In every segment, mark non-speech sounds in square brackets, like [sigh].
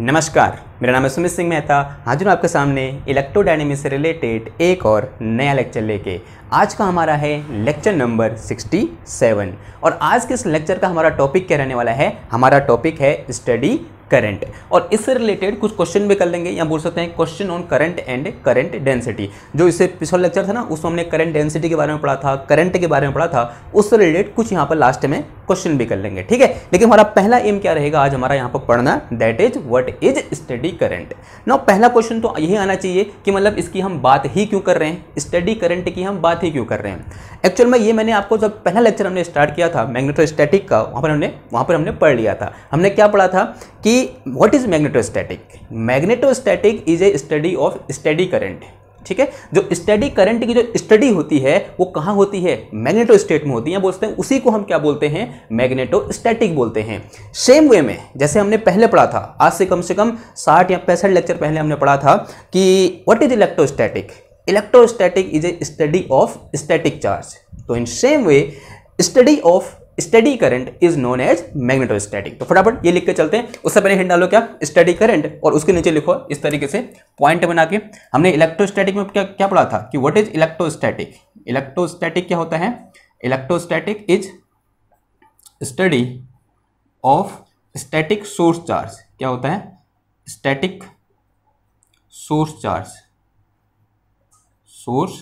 नमस्कार मेरा नाम है सुमित सिंह मेहता आज मैं आपके सामने इलेक्ट्रोडायनेमिक्स से रिलेटेड एक और नया लेक्चर लेके आज का हमारा है लेक्चर नंबर 67 और आज के इस लेक्चर का हमारा टॉपिक क्या रहने वाला है हमारा टॉपिक है स्टडी करंट और इससे रिलेटेड कुछ क्वेश्चन भी कर लेंगे या बोल सकते हैं question on current and current density जो इससे पिछला लेक्चर था ना उसमें हमने करंट डेंसिटी के बारे में पढ़ा था करंट के बारे में पढ़ा था उससे रिलेटेड कुछ यहाँ पर लास्ट में क्वेश्चन भी कर लेंगे ठीक है लेकिन हमारा पहला एम क्या रहेगा आज हमारा यहाँ पर पढ़ना that is what is steady current ना पहला क्वेश्चन तो यही आना चाहिए कि मतलब इसकी हम बात ही क्यों कर रहे हैं स्टडी करंट की हम बात ही क्यों कर रहे हैं एक्चुअल में ये मैंने आपको जब पहला लेक्चर हमने स्टार्ट किया था मैग्नेटो स्टैटिक का वहाँ पर हमने वहाँ पर हमने पढ़ लिया था हमने क्या पढ़ा था कि what is magneto static magneto static is a study of steady current ठीक है जो स्टडी करंट की जो स्टडी होती है वो कहां होती है मैग्नेटो स्टेट में होती है बोलते हैं उसी को हम क्या बोलते हैं मैग्नेटो स्टैटिक बोलते हैं सेम वे में जैसे हमने पहले पढ़ा था आज से कम से कम साठ या पैंसठ लेक्चर पहले हमने पढ़ा था कि what is electrostatic electrostatic is a study of static charge तो in same way study of steady current is known as magnetostatic तो फटाफट ये लिख के चलते हैं उससे पहले हिंट डालो क्या स्टडी करंट और उसके नीचे लिखो इस तरीके से पॉइंट बना के हमने इलेक्ट्रोस्टैटिक में क्या क्या पढ़ा था कि व्हाट इज इलेक्ट्रोस्टैटिक इलेक्ट्रोस्टैटिक क्या होता है electrostatic is study of static source charge क्या होता है static source charge source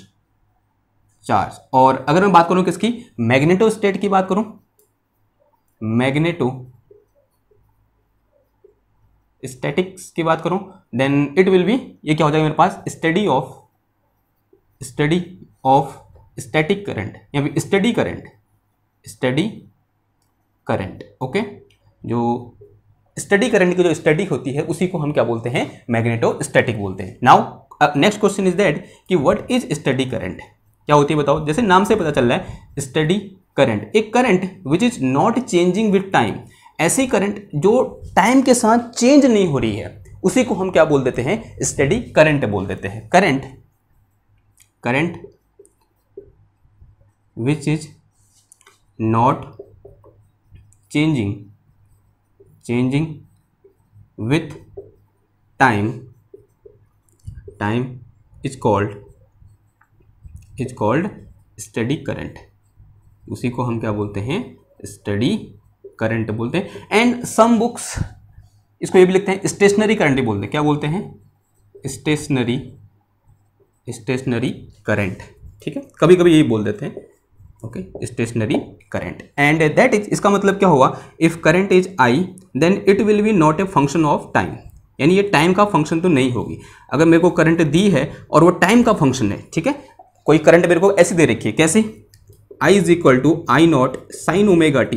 charge और अगर मैं बात करूं किसकी मैग्नेटोस्टेट की बात करूं मैग्नेटो स्टैटिक्स की बात करूं देन इट विल बी ये क्या हो जाएगा मेरे पास study of study of static current या फिर steady current steady current okay जो स्टडी करंट की जो स्टडी होती है उसी को हम क्या बोलते हैं मैग्नेटो स्टैटिक बोलते हैं now next question is that कि व्हाट इज स्टडी करंट क्या होती है बताओ जैसे नाम से पता चल रहा है स्टडी करंट एक current which is not changing with time ऐसी करंट जो टाइम के साथ चेंज नहीं हो रही है उसी को हम क्या बोल देते हैं स्टडी करंट बोल देते हैं current current which is not changing changing with time time is called is called steady current उसी को हम क्या बोलते हैं स्टडी करंट बोलते हैं एंड सम बुक्स इसको ये भी लिखते हैं स्टेशनरी करंट बोलते हैं क्या बोलते हैं स्टेशनरी स्टेशनरी करंट ठीक है कभी कभी यही बोल देते हैं okay stationary current and that is इसका मतलब क्या हुआ if current is I then it will be not a function of time यानी ये टाइम का फंक्शन तो नहीं होगी अगर मेरे को करंट दी है और वो टाइम का फंक्शन है ठीक है कोई करंट मेरे को ऐसे दे रखी है कैसे I is equal to I not sine omega t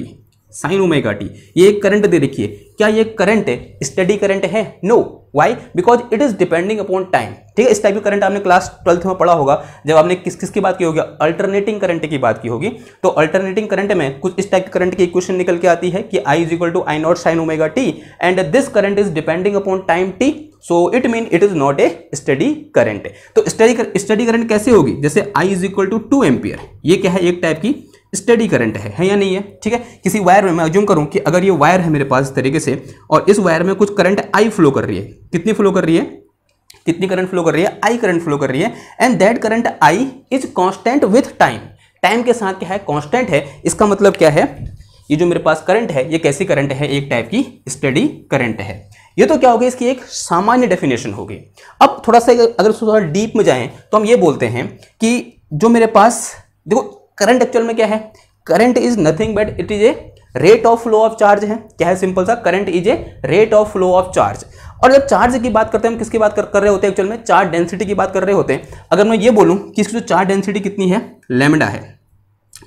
sine omega t ये एक करंट दे रखिए क्या ये करंट है स्टडी करंट है no why because it is depending upon time ठीक है इस टाइप का करंट आपने क्लास ट्वेल्थ में पढ़ा होगा जब आपने किस किस की बात की होगी अल्टरनेटिंग करंट की बात की होगी तो अल्टरनेटिंग करंट में कुछ इस टाइप के करंट की इक्वेशन निकल के आती है कि I is equal to I not sine omega t and this current is depending upon time t so it mean it is not a steady current तो स्टडी स्टडी करंट कैसे होगी जैसे I is equal to two ampere ये क्या है एक type की study current है है या नहीं है ठीक है किसी वायर में मैं अज्यूम करूं कि अगर ये वायर है मेरे पास इस तरीके से और इस वायर में कुछ करंट आई फ्लो कर रही है कितनी फ्लो कर रही है कितनी करंट फ्लो कर रही है आई करंट फ्लो कर रही है and that current I is constant with time time के साथ क्या है कॉन्स्टेंट है इसका मतलब क्या है ये जो मेरे पास करंट है ये कैसी करंट है एक टाइप की स्टडी करंट है ये तो क्या हो गया इसकी एक सामान्य डेफिनेशन हो गई अब थोड़ा सा अगर उसको थोड़ा डीप में जाएं तो हम ये बोलते हैं कि जो मेरे पास देखो करंट एक्चुअल में क्या है current is nothing but it is a rate of flow of charge है क्या है सिंपल सा current is a rate of flow of charge और जब चार्ज की बात करते हैं हम किसकी बात कर, कर रहे होते हैं एक्चुअल में चार्ज डेंसिटी की बात कर रहे होते हैं अगर मैं ये बोलूँ कि इसकी जो चार्ज डेंसिटी कितनी है लेमडा है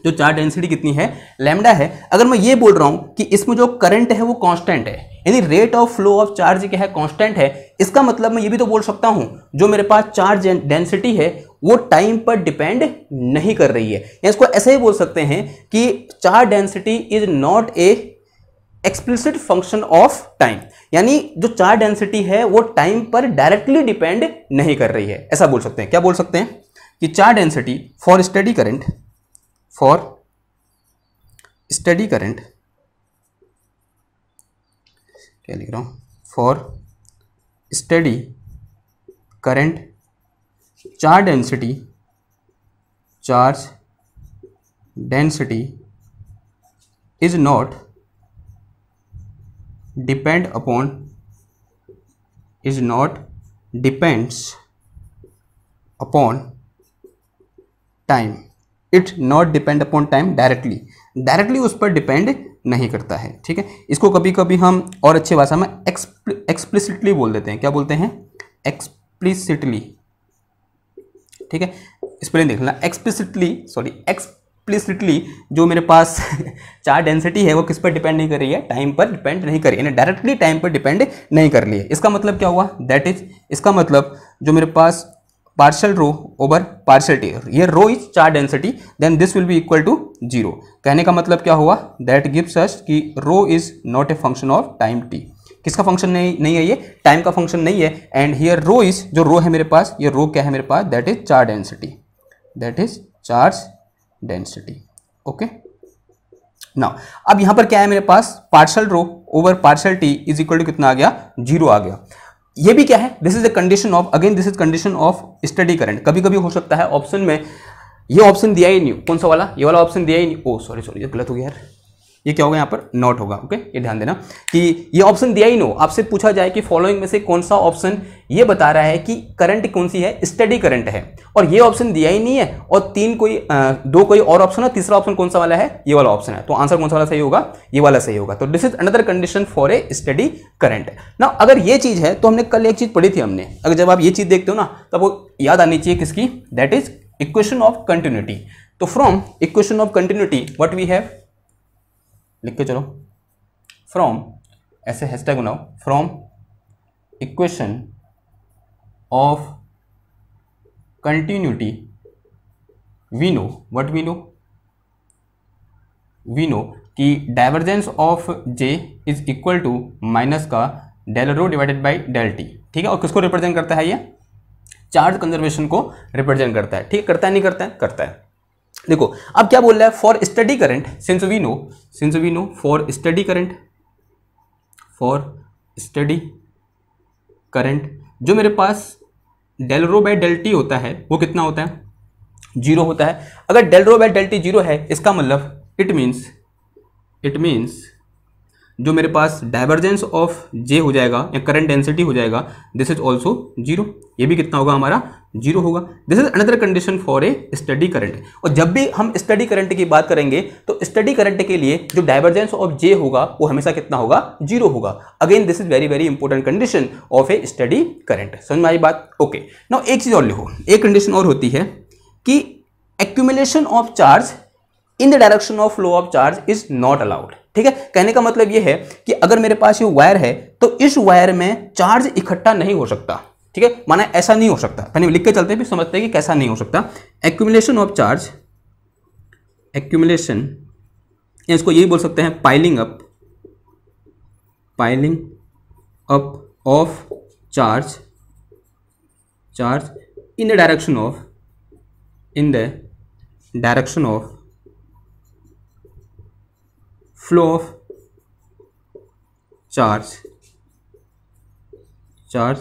जो चार्ज डेंसिटी कितनी है लेमडा है अगर मैं ये बोल रहा हूँ कि इसमें जो करंट है वो कांस्टेंट है यानी rate of flow of charge क्या है कांस्टेंट है इसका मतलब मैं ये भी तो बोल सकता हूँ जो मेरे पास चार्ज डेंसिटी है वो टाइम पर डिपेंड नहीं कर रही है या इसको ऐसे ही बोल सकते हैं कि charge density is not a explicit function of time यानी जो चार्ज डेंसिटी है वो टाइम पर डायरेक्टली डिपेंड नहीं कर रही है ऐसा बोल सकते हैं क्या बोल सकते हैं कि charge density for steady current for steady current क्या लिख रहा हूँ for steady current charge density charge density is not depend upon is not depends upon time it not depend upon time directly directly उस पर depend नहीं करता है ठीक है इसको कभी कभी हम और अच्छी भाषा में एक्सप्लिसिटली बोल देते हैं क्या बोलते हैं एक्सप्लिसिटली ठीक है पर देख लेना एक्सप्लिसिटली सॉरी एक्सप्लिसिटली जो मेरे पास [laughs] चार डेंसिटी है वो किस पर डिपेंड नहीं कर रही है टाइम पर डिपेंड नहीं कर रही है डायरेक्टली टाइम पर डिपेंड नहीं कर रही है इसका मतलब क्या हुआ दैट इज इसका मतलब जो मेरे पास partial row over partial tear ये row is charge density then this will be equal to zero कहने का मतलब क्या हुआ that gives us कि row is not a function of time t किसका फंक्शन नहीं नहीं है ये टाइम का फंक्शन नहीं है एंड हियर रो इज जो रो है मेरे पास ये रो क्या है मेरे पास that is charge density that is charge density okay ना अब यहां पर क्या है मेरे पास partial rho over partial t is equal to कितना आ गया जीरो आ गया ये भी क्या है this is the condition of again this is condition of steady current कभी कभी हो सकता है ऑप्शन में ये ऑप्शन दिया ही नहीं कौन सा वाला ये वाला ऑप्शन दिया ही नहीं ओ सॉरी सॉरी गलत हो गया यार ये क्या होगा यहाँ पर नॉट होगा ओके ये ध्यान देना कि ये ऑप्शन दिया ही नो आपसे पूछा जाए कि फॉलोइंग में से कौन सा ऑप्शन ये बता रहा है कि करंट कौन सी है स्टडी करंट है और ये ऑप्शन दिया ही नहीं है और तीन कोई आ, दो कोई और ऑप्शन है तीसरा ऑप्शन कौन सा वाला है ये वाला ऑप्शन है तो आंसर कौन सा वाला सही होगा ये वाला सही होगा तो this is another condition for a steady current ना अगर ये चीज़ है तो हमने कल एक चीज़ पढ़ी थी हमने अगर जब आप ये चीज़ देखते हो ना तब वो याद आनी चाहिए किसकी that is equation of continuity तो from equation of continuity what we have लिख के चलो फ्रॉम ऐसे हैशटैग बनाओ from equation of continuity we know what we know we know कि divergence of J is equal to minus का del rho divided by del t ठीक है और किसको रिप्रेजेंट करता है ये चार्ज कंजर्वेशन को रिप्रेजेंट करता है ठीक करता है नहीं करता है करता है देखो अब क्या बोल रहा है for steady current since we know since we know for steady current for steady current जो मेरे पास del rho by del t होता है वो कितना होता है जीरो होता है अगर del rho by del t zero है इसका मतलब इट मीन्स इट मीन्स जो मेरे पास डाइवर्जेंस ऑफ जे हो जाएगा या करंट डेंसिटी हो जाएगा दिस इज ऑल्सो जीरो ये भी कितना होगा हमारा जीरो होगा this is another condition for a steady current और जब भी हम स्टडी करंट की बात करेंगे तो स्टडी करंट के लिए जो डाइवर्जेंस ऑफ जे होगा वो हमेशा कितना होगा जीरो होगा again this is very very important condition of a steady current समझ में आई बात ओके नाउ एक चीज और लिखो एक कंडीशन और होती है कि accumulation of charge in the direction of flow of charge is not allowed ठीक है कहने का मतलब यह है कि अगर मेरे पास ये वायर है तो इस वायर में चार्ज इकट्ठा नहीं हो सकता ठीक है माना ऐसा नहीं हो सकता पहले लिख के चलते हैं फिर समझते हैं कि कैसा नहीं हो सकता एक्यूमुलेशन ऑफ चार्ज एक्यूमुलेशन इसको यही बोल सकते हैं piling up piling up of charge charge in the direction of in the direction of flow of charge charge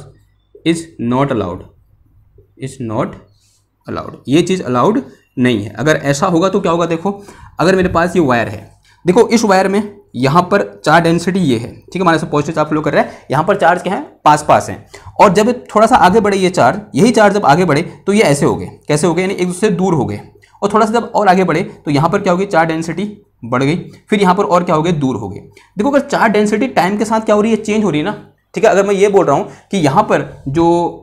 is not allowed is not allowed ये चीज़ अलाउड नहीं है अगर ऐसा होगा तो क्या होगा देखो अगर मेरे पास ये वायर है देखो इस वायर में यहाँ पर चार्ज डेंसिटी ये है ठीक है हमारे पॉजिटिव चार्ज फ्लो कर रहा है यहाँ पर चार्ज क्या है पास पास है और जब थोड़ा सा आगे बढ़े ये चार्ज यही चार्ज जब आगे बढ़े तो ये ऐसे हो गए कैसे हो गए यानी एक दूसरे दूर हो गए और थोड़ा सा जब और आगे बढ़े तो यहाँ पर क्या होगी चार्ज डेंसिटी बढ़ गई फिर यहाँ पर और क्या हो गया दूर हो गए देखो अगर चार डेंसिटी टाइम के साथ क्या हो रही है चेंज हो रही है ना ठीक है अगर मैं ये बोल रहा हूँ कि यहाँ पर जो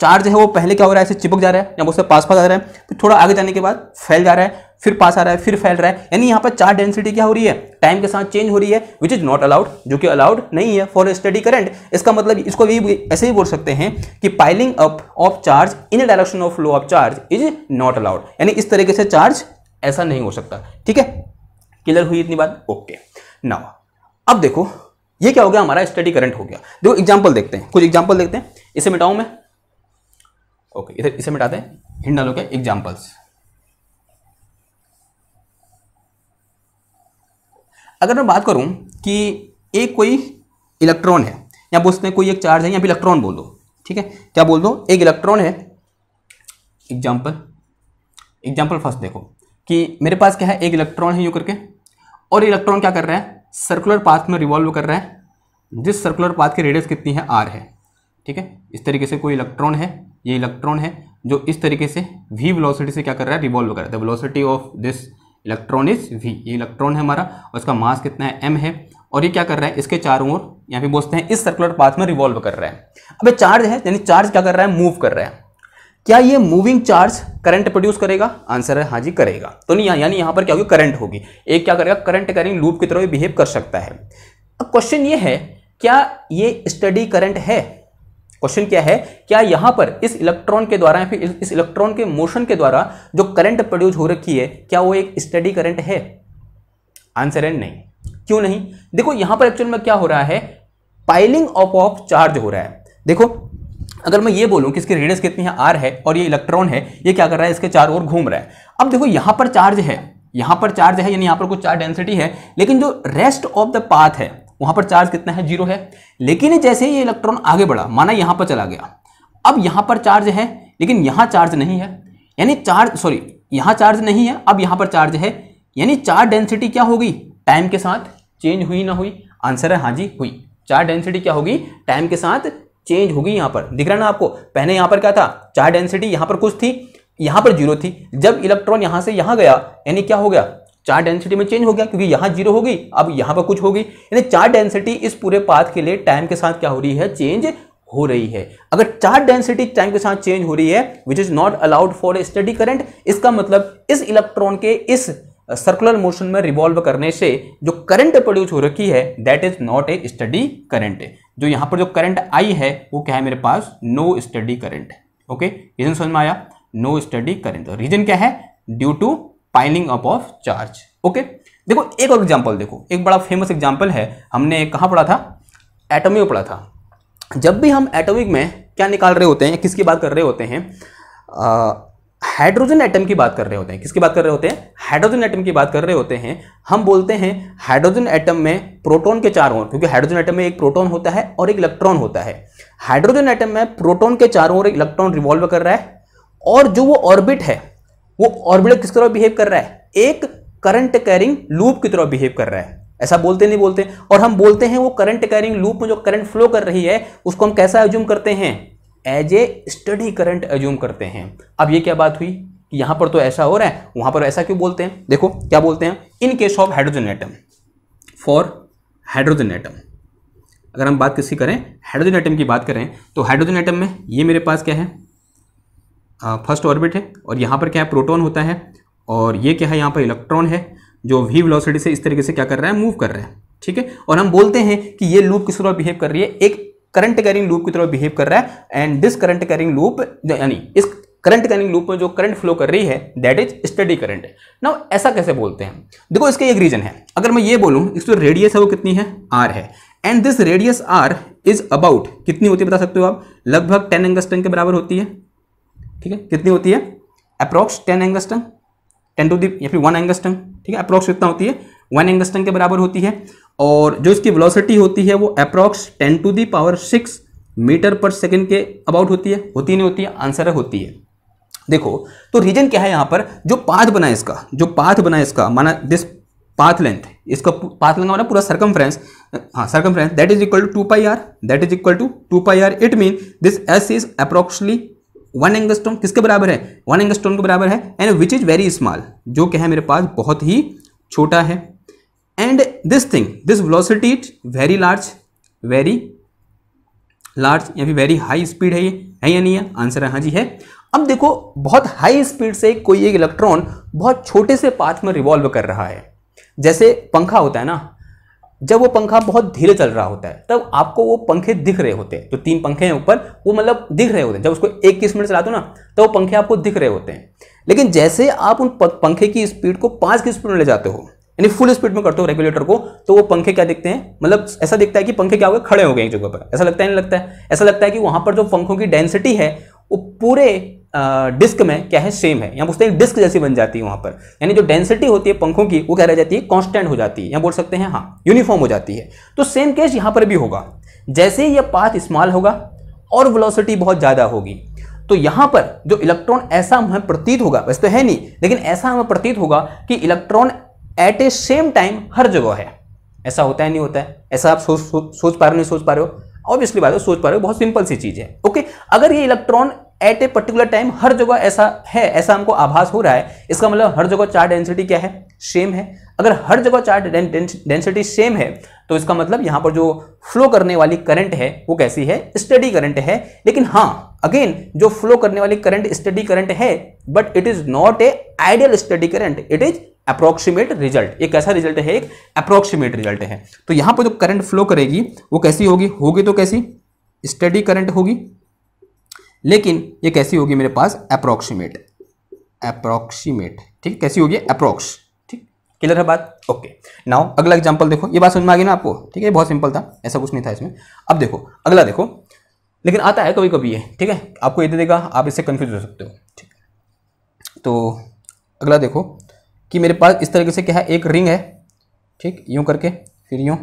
चार्ज है वो पहले क्या हो रहा है ऐसे चिपक जा रहा है या उससे पास पास आ रहा है फिर तो थोड़ा आगे जाने के बाद फैल जा रहा है फिर पास आ रहा है फिर फैल रहा है यानी यहाँ पर चार डेंसिटी क्या हो रही है टाइम के साथ चेंज हो रही है विच इज़ नॉट अलाउड जो कि अलाउड नहीं है फॉर स्टडी करंट इसका मतलब इसको भी ऐसे ही बोल सकते हैं कि piling up of charge in direction of flow of charge is not allowed यानी इस तरीके से चार्ज ऐसा नहीं हो सकता ठीक है क्लियर हुई इतनी बात ओके नाउ अब देखो ये क्या हो गया हमारा स्टडी करंट हो गया देखो एग्जाम्पल देखते हैं कुछ एग्जाम्पल देखते हैं इसे मिटाऊं मैं ओके इधर इसे मिटाते हैं हिंड डालो क्या एग्जाम्पल्स अगर मैं बात करूं कि एक कोई इलेक्ट्रॉन है या बोलते हैं कोई एक चार्ज है या फिर इलेक्ट्रॉन बोल दो ठीक है क्या बोल दो एक इलेक्ट्रॉन है एग्जाम्पल एग्जाम्पल फर्स्ट देखो कि मेरे पास क्या है एक इलेक्ट्रॉन है यूँ करके और इलेक्ट्रॉन क्या कर रहा है सर्कुलर पाथ में रिवॉल्व कर रहा है जिस सर्कुलर पाथ की रेडियस कितनी है आर है ठीक है इस तरीके से कोई इलेक्ट्रॉन है ये इलेक्ट्रॉन है जो इस तरीके से वी वेलोसिटी से क्या कर रहा है रिवॉल्व कर रहा है the velocity of this electron is v ये इलेक्ट्रॉन है हमारा और इसका मास कितना है एम है और ये क्या कर रहा है इसके चारों ओर यहाँ पे बोलते हैं इस सर्कुलर पाथ में रिवॉल्व कर रहा है अब चार्ज है यानी चार्ज क्या कर रहा है मूव कर रहा है क्या ये मूविंग चार्ज करंट प्रोड्यूस करेगा आंसर है हाँ जी करेगा तो नहीं यानी यहाँ पर क्या होगी करंट होगी एक क्या करेगा करंट कैरिंग लूप की तरह बिहेव कर सकता है अब क्वेश्चन ये है क्या ये स्टडी करंट है क्वेश्चन क्या है क्या यहाँ पर इस इलेक्ट्रॉन के द्वारा या फिर इस इलेक्ट्रॉन के मोशन के द्वारा जो करंट प्रोड्यूस हो रखी है क्या वो एक स्टडी करंट है आंसर है नहीं क्यों नहीं देखो यहाँ पर एक्चुअल में क्या हो रहा है पाइलिंग ऑफ ऑफ चार्ज हो रहा है देखो अगर मैं ये बोलूँ कि इसकी रेडियस कितनी है आर है और ये इलेक्ट्रॉन है ये क्या कर रहा है इसके चार ओर घूम रहा है अब देखो यहाँ पर चार्ज है यहाँ पर चार्ज है यानी यहाँ पर कुछ चार्ज डेंसिटी है लेकिन जो रेस्ट ऑफ द पाथ है वहाँ पर चार्ज कितना है जीरो है लेकिन जैसे ये इलेक्ट्रॉन आगे बढ़ा माना यहाँ पर चला गया अब यहाँ पर चार्ज है लेकिन यहाँ चार्ज नहीं है यानी चार्ज सॉरी यहाँ चार्ज नहीं है अब यहाँ पर चार्ज है यानी चार्ज डेंसिटी क्या होगी टाइम के साथ चेंज हुई ना हुई आंसर है हाँ जी हुई चार्ज डेंसिटी क्या होगी टाइम के साथ चेंज होगी यहाँ पर दिख रहा है ना आपको पहले यहाँ पर क्या था चार डेंसिटी यहाँ पर कुछ थी यहाँ पर जीरो थी जब इलेक्ट्रॉन यहाँ से यहाँ गया यानी क्या हो गया चार डेंसिटी में चेंज हो गया क्योंकि यहाँ जीरो होगी अब यहाँ पर कुछ होगी यानी चार डेंसिटी इस पूरे पाथ के लिए टाइम के साथ क्या हो रही है चेंज हो रही है अगर चार डेंसिटी टाइम के साथ चेंज हो रही है which is not allowed for steady current इसका मतलब इस इलेक्ट्रॉन के इस सर्कुलर मोशन में रिवॉल्व करने से जो करंट प्रोड्यूस हो रखी है that is not a steady current जो यहां पर जो करंट आई है वो क्या है मेरे पास no steady current okay reason समझ में आया नो स्टडी करंट रीजन क्या है due to piling up of charge okay देखो एक और एग्जाम्पल देखो एक बड़ा फेमस एग्जाम्पल है हमने कहाँ पढ़ा था एटमी में पढ़ा था जब भी हम एटोमिक में क्या निकाल रहे होते हैं किसकी बात कर रहे होते हैं हाइड्रोजन एटम की बात कर रहे होते हैं किसकी बात कर रहे होते हैं हाइड्रोजन एटम की बात कर रहे होते हैं हम बोलते हैं हाइड्रोजन एटम में प्रोटॉन के चार ओर क्योंकि हाइड्रोजन एटम में एक प्रोटॉन होता है और एक इलेक्ट्रॉन होता है हाइड्रोजन एटम में प्रोटॉन के चारों ओर एक इलेक्ट्रॉन रिवॉल्व कर रहा है और जो वो ऑर्बिट है वो ऑर्बिट किस तरह बिहेव कर रहा है एक करंट कैरिंग लूप की तरह बिहेव कर रहा है ऐसा बोलते नहीं बोलते और हम बोलते हैं वो करंट कैरिंग लूप में जो करंट फ्लो कर रही है उसको हम कैसा एज्यूम करते हैं as a steady current assume करते हैं अब ये क्या बात हुई कि यहाँ पर तो ऐसा हो रहा है वहां पर ऐसा क्यों बोलते हैं देखो क्या बोलते हैं in case of hydrogen atom for hydrogen atom अगर हम बात किसी करें हाइड्रोजन एटम की बात करें तो हाइड्रोजन एटम में ये मेरे पास क्या है फर्स्ट ऑर्बिट है और यहाँ पर क्या है प्रोटॉन होता है और ये क्या है यहाँ पर इलेक्ट्रॉन है जो वी वेलोसिटी से इस तरीके से क्या कर रहा है मूव कर रहा है ठीक है और हम बोलते हैं कि ये लूप किस तरह बिहेव कर रही है एक करंट कैरिंग लूप की तरह बिहेव कर रहा है and this current carrying loop यानी इस करंट कैरिंग लूप में जो करंट फ्लो कर रही है that is steady current now ऐसा कैसे बोलते हैं देखो इसका एक रीजन है अगर मैं ये बोलूँ इसकी जो रेडियस है वो कितनी है आर है and this radius r is about कितनी होती है बता सकते हो आप लगभग टेन एंगस्टन के बराबर होती है ठीक है कितनी होती है approx ten angstrom ten to the या फिर वन एंगस्टन ठीक है अप्रोक्स कितना होती है वन एंगस्टन के बराबर होती है और जो इसकी वेलोसिटी होती है वो approx ten to the power six metre per second के अबाउट होती है होती नहीं होती है आंसर है होती है देखो तो रीजन क्या है यहाँ पर जो पाथ बना इसका जो पाथ बना इसका माना दिस पाथ लेंथ इसका पाथ लेंथ माना पूरा सरकम फ्रेंस हाँ circumference that is equal to two pi r that is equal to two pi r it mean this s is approximately one angstrom किसके बराबर है one angstrom के बराबर है and which is very small जो क्या है मेरे पास बहुत ही छोटा है and this thing this velocity it very large very large या फिर वेरी हाई स्पीड है ये है या नहीं है आंसर हाँ जी है अब देखो बहुत हाई स्पीड से कोई एक इलेक्ट्रॉन बहुत छोटे से पाथ में रिवॉल्व कर रहा है जैसे पंखा होता है ना जब वो पंखा बहुत धीरे चल रहा होता है तब आपको वो पंखे दिख रहे होते हैं जो तीन पंखे हैं ऊपर वो मतलब दिख रहे होते हैं जब उसको इक्कीस मिनट चलाते हो ना तो वो पंखे आपको दिख रहे होते हैं लेकिन जैसे आप उन पंखे की स्पीड को पाँच की स्पीड में ले जाते हो यानी फुल स्पीड में करते हो रेगुलेटर को तो वो पंखे क्या दिखते हैं मतलब ऐसा दिखता है कि पंखे क्या हो गए खड़े हो गए एक जगह पर ऐसा लगता है नहीं लगता है ऐसा लगता है कि वहां पर जो पंखों की डेंसिटी है वो पूरे डिस्क में क्या है सेम है यहाँ पूछते हैं डिस्क जैसी बन जाती है वहां पर यानी जो डेंसिटी होती है पंखों की वो क्या रह जाती है कॉन्स्टेंट हो जाती है या बोल सकते हैं हाँ यूनिफॉर्म हो जाती है तो सेम केस यहां पर भी होगा जैसे ही यह पाथ स्मॉल होगा और वेलोसिटी बहुत ज़्यादा होगी तो यहां पर जो इलेक्ट्रॉन ऐसा हमें प्रतीत होगा वैसे तो है नहीं लेकिन ऐसा हमें प्रतीत होगा कि electron at a same time हर जगह है ऐसा होता है नहीं होता है ऐसा आप सोच सोच, पा रहे हो नहीं सोच पा रहे हो ऑब्वियसली बात है सोच पा रहे हो बहुत सिंपल सी चीज़ है ओके अगर ये electron at a particular time हर जगह ऐसा है ऐसा हमको आभास हो रहा है इसका मतलब हर जगह चार्ज डेंसिटी क्या है सेम है अगर हर जगह चार्ज डेंसिटी सेम है तो इसका मतलब यहां पर जो फ्लो करने वाली करंट है वो कैसी है स्टडी करंट है लेकिन हाँ अगेन जो फ्लो करने वाली करंट स्टडी करंट है but it is not a ideal steady current it is approximate result एक कैसा रिजल्ट है एक अप्रोक्सीमेट रिजल्ट है तो यहां पर जो करंट फ्लो करेगी वो कैसी होगी होगी तो कैसी स्टडी करंट होगी लेकिन ये कैसी होगी मेरे पास अप्रोक्सीमेट अप्रोक्सीमेट ठीक कैसी होगी अप्रोक्स ठीक क्लियर है बात ओके नाउ अगला एग्जांपल देखो ये बात समझ में आ गई ना आपको ठीक है बहुत सिंपल था ऐसा कुछ नहीं था इसमें अब देखो अगला देखो लेकिन आता है कभी कभी ये ठीक है आपको ये दे देगा आप इससे कन्फ्यूज हो सकते हो ठीक तो अगला देखो कि मेरे पास इस तरीके से क्या है एक रिंग है ठीक यूँ करके फिर यूँ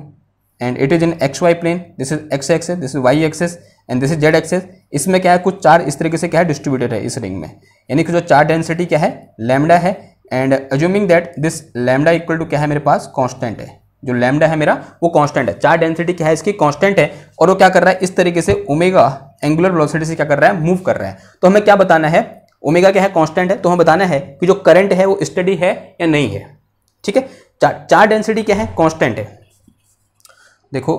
and it is in x y plane this is x axis this is y axis and this is Z axis इसमें क्या है कुछ चार इस तरीके से क्या है डिस्ट्रीब्यूटेड है इस रिंग में यानी कि जो चार डेंसिटी क्या है लैमडा है and assuming that this lambda equal to क्या है मेरे पास कॉन्स्टेंट है जो लैमडा है मेरा वो कॉन्स्टेंट है चार डेंसिटी क्या है इसकी कॉन्स्टेंट है और वो क्या कर रहा है इस तरीके से ओमेगा एंगुलर वेलोसिटी से क्या कर रहा है मूव कर रहा है तो हमें क्या बताना है ओमेगा क्या है कांस्टेंट है तो हमें बताना है कि जो करंट है वो स्टडी है या नहीं है ठीक है चार चार डेंसिटी क्या है कांस्टेंट है देखो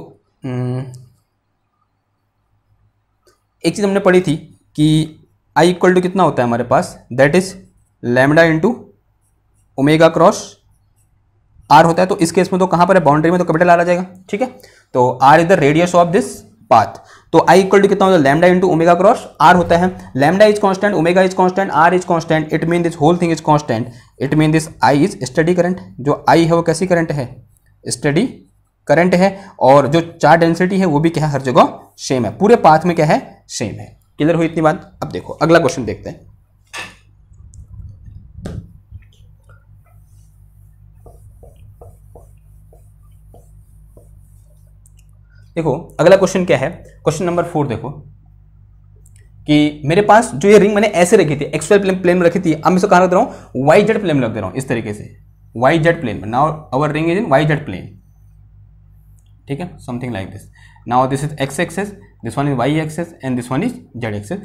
एक चीज़ हमने पढ़ी थी कि आई इक्वल टू कितना होता है हमारे पास that is lambda into omega cross r होता है तो इस केस में तो कहां पर है बाउंड्री में तो कैपिटल आ जाएगा ठीक है तो r is the radius of this path तो आई इक्वल टू कितना होता है lambda into omega cross r होता है lambda is constant omega is constant r is constant it mean this whole thing is constant it mean this I is steady current जो I है वो कैसी current है स्टडी करंट है और जो चार डेंसिटी है वो भी क्या है हर जगह सेम है पूरे पाथ में क्या है सेम है क्लियर हुई इतनी बात अब देखो अगला क्वेश्चन देखते हैं देखो अगला क्वेश्चन क्या है क्वेश्चन नंबर फोर देखो कि मेरे पास जो ये रिंग मैंने ऐसे रखी थी एक्स प्लेन प्लेन में रखी थी अब मैं इसको कहाँ रख दे रहा हूँ वाई जेड प्लेन में रख दे रहा हूँ इस तरीके से वाई जेड प्लेन में now our ring is in y z plane ठीक है something like this now this is x axis this one is y axis and this one is Z axis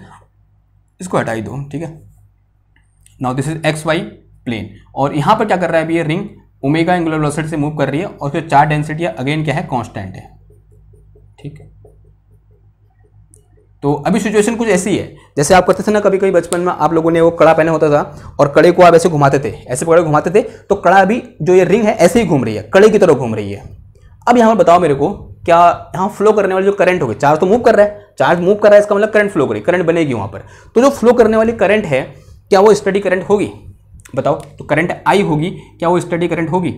इसको हटाई दो ठीक है now this is x y plane और यहाँ पर क्या कर रहा है अभी ये रिंग ओमेगा एंगुलर वेलोसिटी से मूव कर रही है और फिर चार डेंसिटी अगेन क्या है कॉन्स्टेंट है ठीक है तो अभी सिचुएशन कुछ ऐसी है जैसे आप करते थे ना कभी कभी बचपन में आप लोगों ने वो कड़ा पहना होता था और कड़े को आप ऐसे घुमाते थे ऐसे कड़े घुमाते थे तो कड़ा अभी जो ये रिंग है ऐसे ही घूम रही है कड़े की तरह घूम रही है अब यहाँ पर बताओ मेरे को क्या यहाँ फ्लो करने वाली जो करंट होगी चार्ज तो मूव कर रहा है चार्ज मूव कर रहा है इसका मतलब करंट फ्लो करेगी करंट बनेगी वहाँ पर तो जो फ्लो करने वाली करंट है क्या वो स्टडी करंट होगी बताओ तो करंट आई होगी क्या वो स्टडी करंट होगी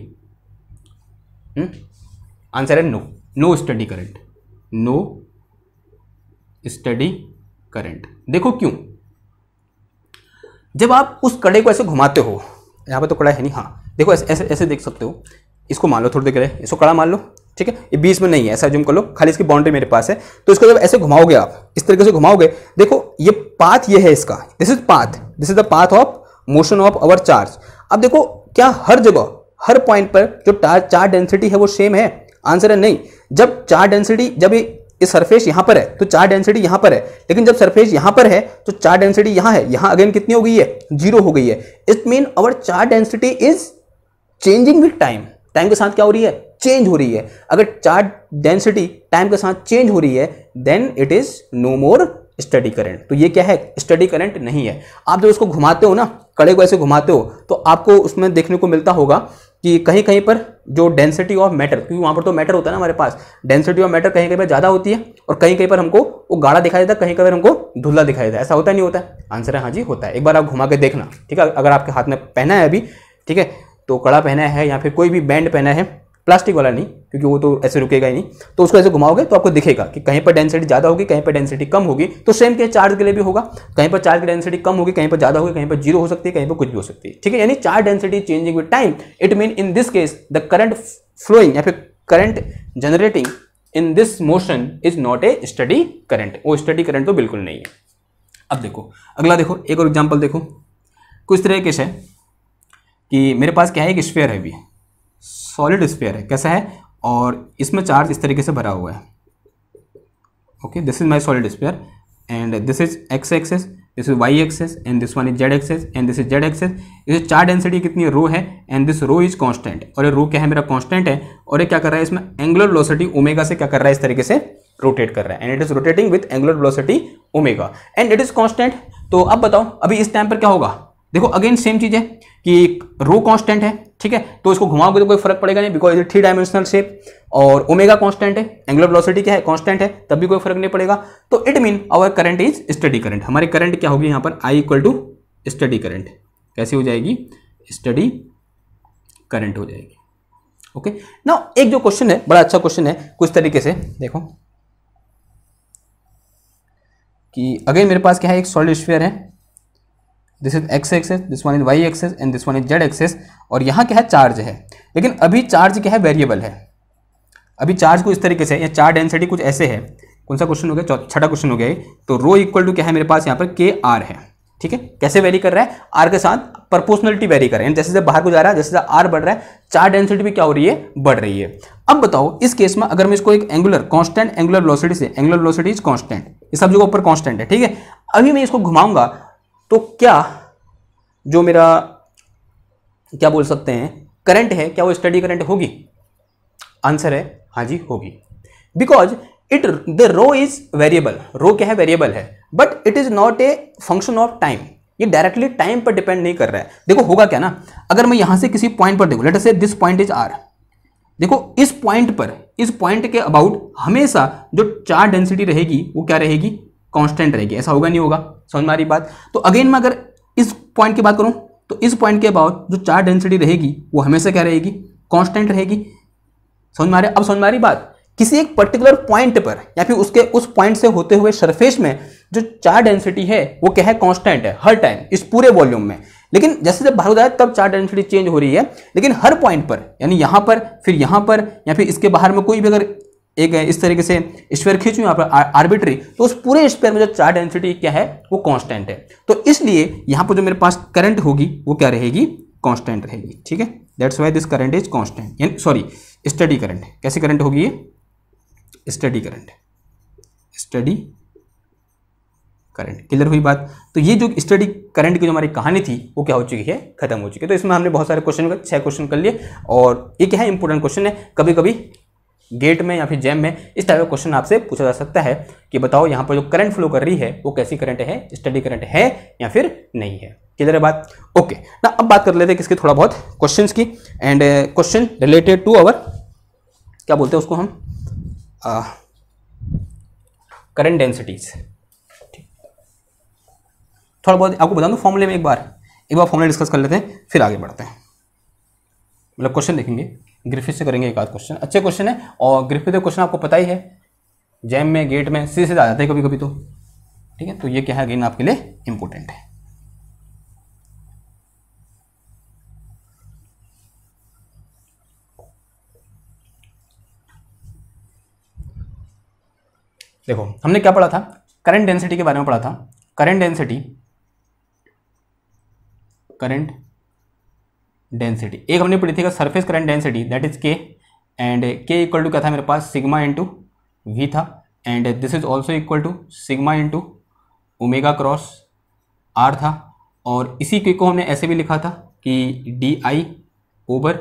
आंसर हम्म? है no no steady current no steady current देखो क्यों जब आप उस कड़े को ऐसे घुमाते हो यहाँ पे तो कड़ा है नहीं हाँ देखो ऐसे ऐसे ऐसे देख सकते हो इसको मान लो थोड़ी देर इसको कड़ा मान लो ठीक है ये बीच में नहीं है ऐसा जुम कर लो खाली इसकी बाउंड्री मेरे पास है तो इसको जब ऐसे घुमाओगे आप इस तरीके से घुमाओगे देखो ये पाथ ये है इसका this is path this is the path of motion of our charge अब देखो क्या हर जगह हर पॉइंट पर जो चार्ज डेंसिटी है वो सेम है आंसर है नहीं जब चार डेंसिटी जब ये सरफेस यहां पर है तो चार डेंसिटी यहां पर है लेकिन जब सरफेस यहां पर है तो चार डेंसिटी यहां है यहां अगेन कितनी हो गई है जीरो हो गई है it mean our charge density is changing with time time के साथ क्या हो रही है चेंज हो रही है अगर चार डेंसिटी टाइम के साथ चेंज हो रही है then it is no more steady current तो ये क्या है स्टडी करंट नहीं है आप जब उसको घुमाते हो ना कड़े को ऐसे घुमाते हो तो आपको उसमें देखने को मिलता होगा कि कहीं कहीं पर जो डेंसिटी ऑफ मैटर क्योंकि वहाँ पर तो मैटर होता है ना हमारे पास डेंसिटी ऑफ मैटर कहीं कहीं पर ज़्यादा होती है और कहीं कहीं पर हमको वो गाढ़ा दिखाई देता है कहीं कहीं पर हमको धुला दिखाई देता है ऐसा होता नहीं होता है आंसर है हाँ जी होता है एक बार आप घुमा के देखना ठीक है अगर आपके हाथ में पहना है अभी ठीक है तो कड़ा पहना है या फिर कोई भी बैंड पहना है प्लास्टिक वाला नहीं क्योंकि वो तो ऐसे रुकेगा ही नहीं तो उसको ऐसे घुमाओगे तो आपको दिखेगा कि कहीं पर डेंसिटी ज़्यादा होगी कहीं पर डेंसिटी कम होगी तो सेम के चार्ज के लिए भी होगा कहीं पर चार्ज की डेंसिटी कम होगी कहीं पर ज़्यादा होगी कहीं पर जीरो हो सकती है कहीं पर कुछ भी हो सकती है ठीक है यानी charge density changing with time it mean in this case the current flowing या फिर current generating in this motion is not a steady current वो स्टडी करंट तो बिल्कुल नहीं है अब देखो अगला देखो एक और एग्जाम्पल देखो कुछ तरह केस है कि मेरे पास क्या है एक स्पेयर है भी सॉलिड स्पेयर है कैसा है और इसमें चार्ज इस तरीके से भरा हुआ है okay this is my solid sphere and this is x axis this is y axis and this one is Z axis and this is Z axis इस चार डेंसिटी कितनी रो है and this rho is constant और ये रो क्या है मेरा constant है और ये क्या कर रहा है इसमें एंगुलर वेलोसिटी ओमेगा से क्या कर रहा है इस तरीके से रोटेट कर रहा है and it is rotating with angular velocity omega and it is constant तो अब बताओ अभी इस टाइम पर क्या होगा देखो अगेन सेम चीज़ है कि रो कांस्टेंट है ठीक है तो इसको घुमाओगे तो कोई फर्क पड़ेगा नहीं बिकॉज थ्री डायमेंशनल शेप और ओमेगा कांस्टेंट है एंगुलर वेलोसिटी क्या है कांस्टेंट है तब भी कोई फर्क नहीं पड़ेगा तो it mean our current is steady current हमारे करंट क्या होगी यहां पर I equal to steady current कैसी हो जाएगी स्टडी करंट हो जाएगी ओके ना एक जो क्वेश्चन है बड़ा अच्छा क्वेश्चन है कुछ तरीके से देखो कि अगेन मेरे पास क्या है एक सॉलिड स्फेयर है this is x axis this one is y axis and this one is Z axis और यहाँ क्या है चार्ज है लेकिन अभी चार्ज क्या है वेरिएबल है अभी चार्ज को इस तरीके से या चार्ज डेंसिटी कुछ ऐसे है कौन सा क्वेश्चन हो गया छठा क्वेश्चन हो गया तो रो इक्वल टू क्या है मेरे पास यहाँ पर के आर है ठीक है कैसे वेरी कर रहा है आर के साथ प्रपोर्शनलिटी वेरी कर रहे हैं जैसे जैसे बाहर को जा रहा है जैसे जैसे आर बढ़ रहा है चार डेंसिटी भी क्या हो रही है बढ़ रही है अब बताओ इस केस में अगर मैं इसको एक एंगुलर कॉन्स्टेंट एंगुलर वेलोसिटी से एंगुलर वेलोसिटी इज कॉन्स्टेंट इस सब जगह ऊपर कॉन्स्टेंट है ठीक है अभी मैं इसको घुमाऊंगा तो क्या जो मेरा क्या बोल सकते हैं करंट है क्या वो स्टडी करंट होगी आंसर है हाँ जी होगी because it the rho is variable rho क्या है वेरिएबल है but it is not a function of time ये डायरेक्टली टाइम पर डिपेंड नहीं कर रहा है देखो होगा क्या ना अगर मैं यहां से किसी पॉइंट पर देखूँ लेट से दिस पॉइंट इज आर देखो इस पॉइंट पर इस पॉइंट के अबाउट हमेशा जो चार डेंसिटी रहेगी वो क्या रहेगी कॉन्स्टेंट रहेगी ऐसा होगा नहीं होगा समझ मारी बात तो अगेन मैं अगर इस पॉइंट की बात करूँ तो इस पॉइंट के बाद जो चार्ज डेंसिटी रहेगी वो हमेशा क्या रहेगी कॉन्स्टेंट रहेगी समझ मारे अब समझ मारी बात किसी एक पर्टिकुलर पॉइंट पर या फिर उसके उस पॉइंट से होते हुए सरफेस में जो चार डेंसिटी है वो क्या है कांस्टेंट है हर टाइम इस पूरे वॉल्यूम में लेकिन जैसे जब बाहर जाए तब चार डेंसिटी चेंज हो रही है लेकिन हर पॉइंट पर यानी यहां पर फिर यहां पर या फिर इसके बाहर में कोई भी अगर एक इस तरीके से स्क्वेयर खींचूँ यहाँ पर आर्बिट्री तो उस पूरे स्क्वेयर में जो चार्ज डेंसिटी क्या है वो कांस्टेंट है तो इसलिए यहाँ पर जो मेरे पास करंट होगी वो क्या रहेगी कांस्टेंट रहेगी ठीक है that's why this current is constant यानी सॉरी स्टडी करंट कैसे करंट होगी ये steady current steady current clear हुई बात तो ये जो स्टडी करंट की जो हमारी कहानी थी वो क्या हो चुकी है खत्म हो चुकी है तो इसमें हमने बहुत सारे क्वेश्चन छह क्वेश्चन कर लिए और एक है इंपॉर्टेंट क्वेश्चन है कभी कभी गेट में या फिर जैम में इस टाइप का क्वेश्चन आपसे पूछा जा सकता है कि बताओ यहाँ पर जो करंट फ्लो कर रही है वो कैसी करंट है स्टडी करंट है या फिर नहीं है क्लियर है बात ओके ना अब बात कर लेते हैं किसके थोड़ा बहुत क्वेश्चन की and question related to our क्या बोलते हैं उसको हम करंट डेंसिटीज थोड़ा बहुत आपको बता दूँ फॉर्मूले में एक बार एक बार फॉर्मूले डिस्कस कर लेते हैं फिर आगे बढ़ते हैं मतलब क्वेश्चन देखेंगे ग्रिफिथ से करेंगे एक आध क्वेश्चन अच्छे क्वेश्चन है और ग्रिफिथ क्वेश्चन आपको पता ही है जैम में गेट में सीधे से आ जाते हैं कभी कभी तो ठीक है तो ये क्या है गेन आपके लिए इंपॉर्टेंट है देखो हमने क्या पढ़ा था करंट डेंसिटी के बारे में पढ़ा था करंट डेंसिटी करंट डेंसिटी एक हमने पढ़ी थी surface current density that is K and K equal to क्या था मेरे पास सिग्मा इंटू वी था and this is also equal to sigma into omega cross r था और इसी के को हमने ऐसे भी लिखा था कि d I over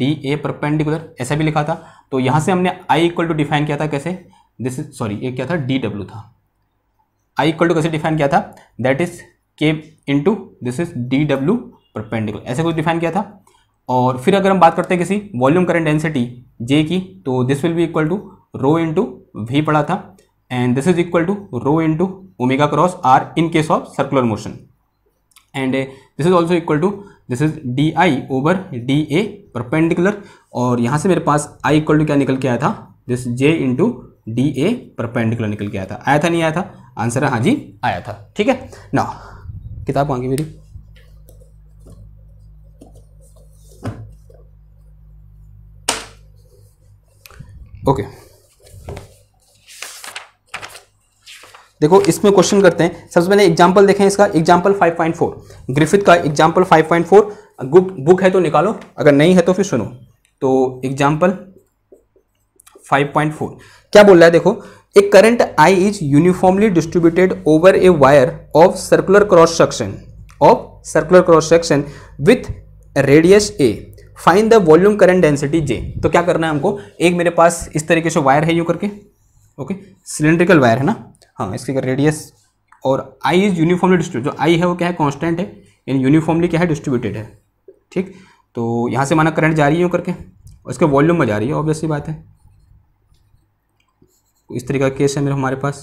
d A perpendicular ऐसा भी लिखा था तो यहाँ से हमने आई इक्वल टू डिफाइन किया था कैसे दिस इज सॉरी ये क्या था डी डब्ल्यू था आई इक्वल टू कैसे डिफाइन किया था दैट इज के into this is D W perpendicular ऐसे कुछ डिफाइन किया था और फिर अगर हम बात करते हैं किसी वॉल्यूम करंट डेंसिटी जे की तो this will be equal to rho into v पड़ा था and this is equal to rho into omega cross r in case of circular motion and this is also equal to this is d I over d A perpendicular और यहाँ से मेरे पास आई equal to क्या निकल के आया था this J into d A perpendicular निकल के आया था आया था नहीं आया था आंसर है हाँ जी आया था ठीक है ना किताब कहाँ मेरी ओके देखो इसमें क्वेश्चन करते हैं सबसे पहले एग्जाम्पल देखें इसका एग्जाम्पल 5.4 ग्रिफिथ का एग्जाम्पल 5.4 बुक है तो निकालो अगर नहीं है तो फिर सुनो तो एग्जाम्पल 5.4 क्या बोल रहा है देखो a current I is uniformly distributed over a wire of circular cross section of circular cross section with radius a find the volume current density J तो क्या करना है हमको एक मेरे पास इस तरीके से वायर है यू करके ओके सिलेंड्रिकल वायर है ना हाँ इसके रेडियस और आई इज यूनिफॉर्मली डिस्ट्रीब्यूट जो आई है वो क्या है कॉन्स्टेंट है यानी यूनिफॉर्मली क्या है डिस्ट्रीब्यूटेड है ठीक तो यहाँ से माना करंट जा रही है यूँ करके और इसके वॉल्यूम में जा रही है ऑब्वियसली बात है तो इस तरीके का केस है मेरे हमारे पास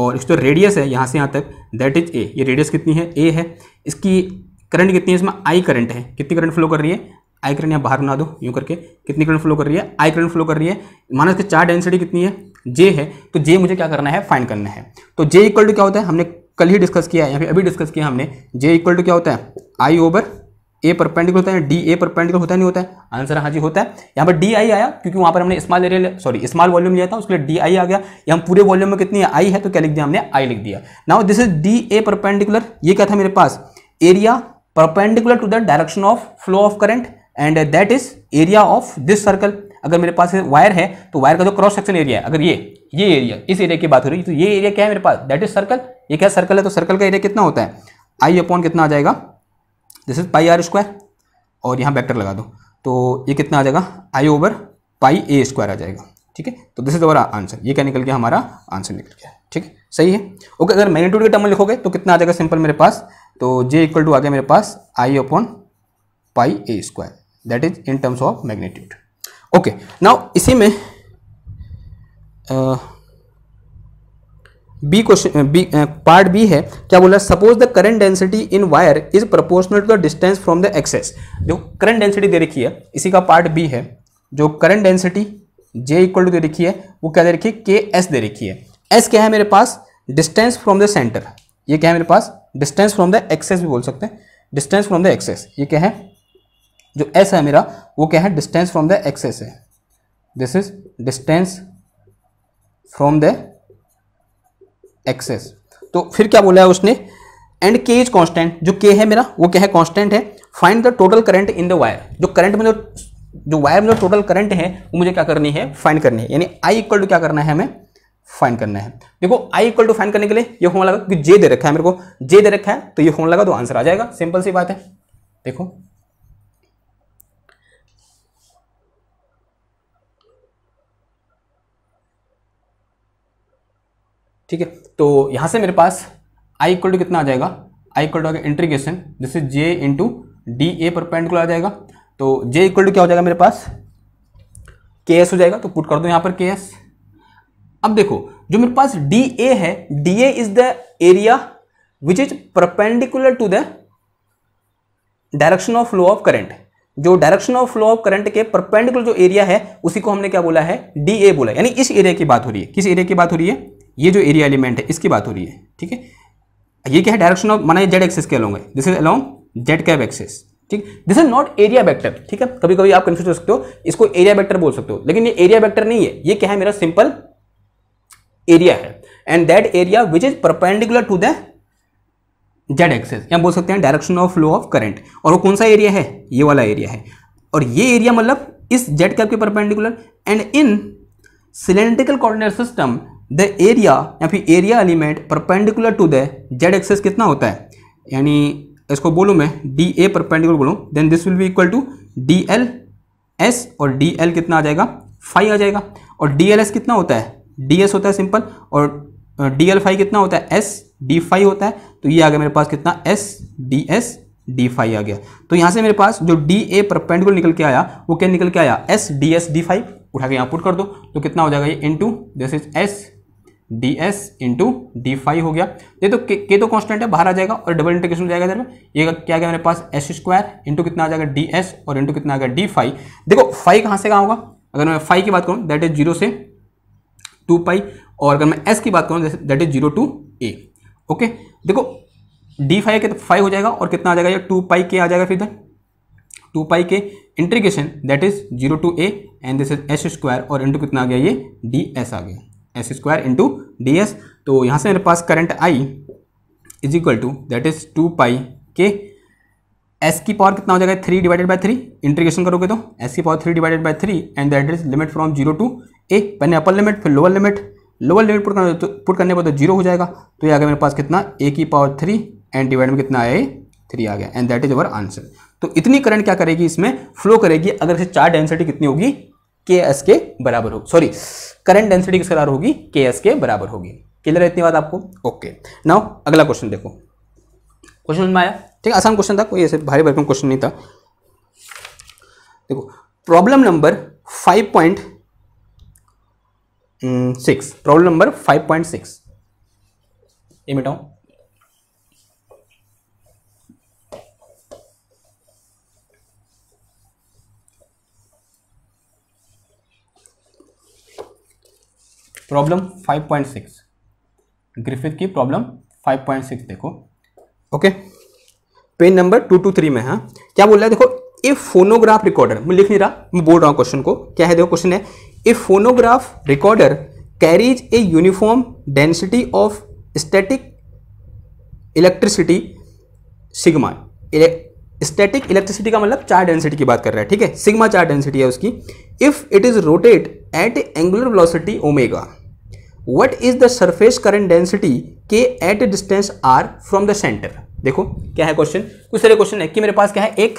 और इसका तो रेडियस है यहाँ से यहाँ तक दैट इज ए ये रेडियस कितनी है ए है इसकी करंट कितनी है इसमें आई करंट है कितनी करंट फ्लो कर रही है आई करंट यहाँ बाहर बना दो यूँ करके कितनी करंट फ्लो कर रही है आई करंट फ्लो कर रही है मानो इसकी चार डेंसिटी कितनी है जे है तो जे मुझे क्या करना है फाइंड करना है तो जे इक्वल टू क्या होता है हमने कल ही डिस्कस किया है या फिर अभी डिस्कस किया हमने जे इक्वल टू क्या होता है आई ओवर ए परपेंडिकुलर होता है डी ए परपेंडिकुलर होता है नहीं होता है आंसर हाँ जी होता है यहाँ पर डी आई आया क्योंकि वहाँ पर हमने small area sorry small volume लिया था उसके लिए डी आई आ गया या हम पूरे वॉल्यूम में कितनी आई है तो क्या लिख दिया हमने आई लिख दिया now this is D A perpendicular ये क्या था मेरे पास area perpendicular to the direction of flow of current and that is area of this circle अगर मेरे पास वायर है तो वायर का जो क्रॉस सेक्शन एरिया है अगर ये ये एरिया इस एरिया की बात हो रही है तो ये एरिया क्या है मेरे पास दैट इज सर्कल ये क्या सर्कल है तो सर्कल का एरिया कितना होता है आई अपॉन कितना आ जाएगा this is pi R square और यहाँ बैक्टर लगा दो तो ये कितना आ जाएगा आई ओवर पाई ए स्क्वायर आ जाएगा ठीक है तो दिस इज अवर आंसर ये क्या निकल गया हमारा आंसर निकल गया ठीक है सही है ओके अगर मैग्नीट्यूड के टर्म में लिखोगे तो कितना आ जाएगा सिंपल मेरे पास तो जे इक्वल टू आ गया मेरे पास I upon pi A square that is in terms of magnitude okay now इसी में B question B part B है क्या बोला suppose the current density in wire is proportional to the distance from the axis जो current density दे रखी है इसी का पार्ट बी है जो current density J equal to दे रखी है वो क्या दे रखी है के एस दे रखी है एस क्या है मेरे पास डिस्टेंस फ्रॉम द सेंटर ये क्या है मेरे पास डिस्टेंस फ्रॉम द एक्सेस भी बोल सकते हैं डिस्टेंस फ्रॉम द एक्सेस ये क्या है जो एस है मेरा वो क्या है डिस्टेंस फ्रॉम द एक्सेस है this is distance from the axis तो फिर क्या बोला है उसने एंड के इज कॉन्स्टेंट जो के है मेरा वो क्या है कॉन्स्टेंट है find the total current in the wire जो करंट में जो जो वायर में जो टोटल करंट है वो मुझे क्या करनी है फाइंड करनी है यानी आई इक्वल टू क्या करना है हमें फाइन करना है देखो आई इक्वल टू फाइन करने के लिए ये होने लगा क्योंकि जे दे रखा है मेरे को जे दे रखा है तो ये होने लगा तो आंसर आ जाएगा सिंपल सी बात है देखो ठीक है तो यहां से मेरे पास आई इक्वल टू कितना आ जाएगा आई इक्वल टू आ गया इंट्रीगेशन जैसे जे इंटू डी ए पर पेंट आ जाएगा तो जे इक्वल टू क्या हो जाएगा मेरे पास के एस हो जाएगा तो पुट कर दो यहां पर के एस अब देखो जो मेरे पास डी ए है D A is the area which is perpendicular to the direction of flow of current जो direction of flow of current के परपेंडिकुलर जो एरिया है उसी को हमने क्या बोला है डी ए बोला यानी इस एरिया की बात हो रही है किस एरिया की बात हो रही है ये जो एरिया एलिमेंट है इसकी बात हो रही है ठीक है ये क्या है डायरेक्शन ऑफ माना जेड एक्सेस के अलोंग है this is along Z cap axis ठीक this is not area vector ठीक है कभी कभी आप कंफ्यूज हो सकते हो इसको एरिया वेक्टर बोल सकते हो लेकिन ये एरिया वेक्टर नहीं है ये क्या है मेरा सिंपल एरिया है and that area which is perpendicular to the Z axis या बोल सकते हैं direction of flow of current और वो कौन सा एरिया है ये वाला एरिया है और ये एरिया मतलब इस जेड कैप के perpendicular and in cylindrical coordinate system the area या फिर area element perpendicular to the Z axis कितना होता है यानी इसको बोलूँ मैं डी ए परपेंडिकुलर बोलूँ then this will be equal to D L S और डी एल कितना आ जाएगा फाइव आ जाएगा और डी एल एस कितना होता है डी एस होता है सिंपल और डी एल फाइव कितना होता है एस डी फाइव होता है तो ये आ गया मेरे पास कितना S D S D five आ गया तो यहाँ से मेरे पास जो डी ए परपेंडिकुलर निकल के आया वो क्या निकल के आया S D S D five उठा के यहाँ पुट कर दो तो कितना हो जाएगा ये into this is S D S into D five हो गया ये तो के, के तो कांस्टेंट है बाहर आ जाएगा और डबल इंटीग्रेशन हो जाएगा इधर में ये क्या गया मेरे पास एस स्क्वायर इंटू कितना आ जाएगा डी एस और इंटू कितना आ गया डी फाइव देखो फाइव कहाँ से कहाँ होगा अगर मैं फाइव की बात करूँ दैट इज जीरो से टू पाई और अगर मैं एस की बात करूँ that is zero to A okay देखो डी फाइव के तो फाइव हो जाएगा और कितना आ जाएगा ये टू पाई के आ जाएगा फिर इधर टू पाई के integration that is zero to A and this is S square और इंटू कितना आ गया ये डी एस आ गया S square into D S तो यहाँ से मेरे पास current I is equal to that is two pi के एस की पावर कितना हो जाएगा three divided by three integration करोगे तो एस की power three divided by three and that is limit from zero to A पहले अपर लिमिट फिर lower limit lower limit put करने तो पुट करने पर तो जीरो हो जाएगा तो ये आ गया मेरे पास कितना ए की पावर थ्री एंड डिवाइड में कितना आया थ्री आ गया and that is our answer तो इतनी करंट क्या करेगी इसमें फ्लो करेगी अगर इसे चार डेंसिटी कितनी होगी के एस के बराबर होगी सॉरी करंट डेंसिटी किस बराबर होगी के एस के बराबर होगी क्लियर है इतनी बात आपको ओके नाउ अगला क्वेश्चन देखो क्वेश्चन में आया ठीक आसान क्वेश्चन था कोई ऐसे भारी भरकम क्वेश्चन नहीं था देखो problem number five point six problem number five point six ये मिटाऊ प्रॉब्लम 5.6 ग्रिफिथ की प्रॉब्लम 5.6 देखो okay page number two two three में है हाँ। क्या बोल रहा है देखो ए फोनोग्राफ रिकॉर्डर मैं लिख नहीं रहा मैं बोल रहा हूँ क्वेश्चन को क्या है देखो क्वेश्चन है a phonograph recorder carries a uniform density of static electricity sigma static electricity का मतलब चार डेंसिटी की बात कर रहा है ठीक है सिग्मा चार डेंसिटी है उसकी if it is rotate at angular velocity omega what is the surface current density K at distance R from the center देखो क्या है क्वेश्चन कुछ सारे क्वेश्चन है कि मेरे पास क्या है एक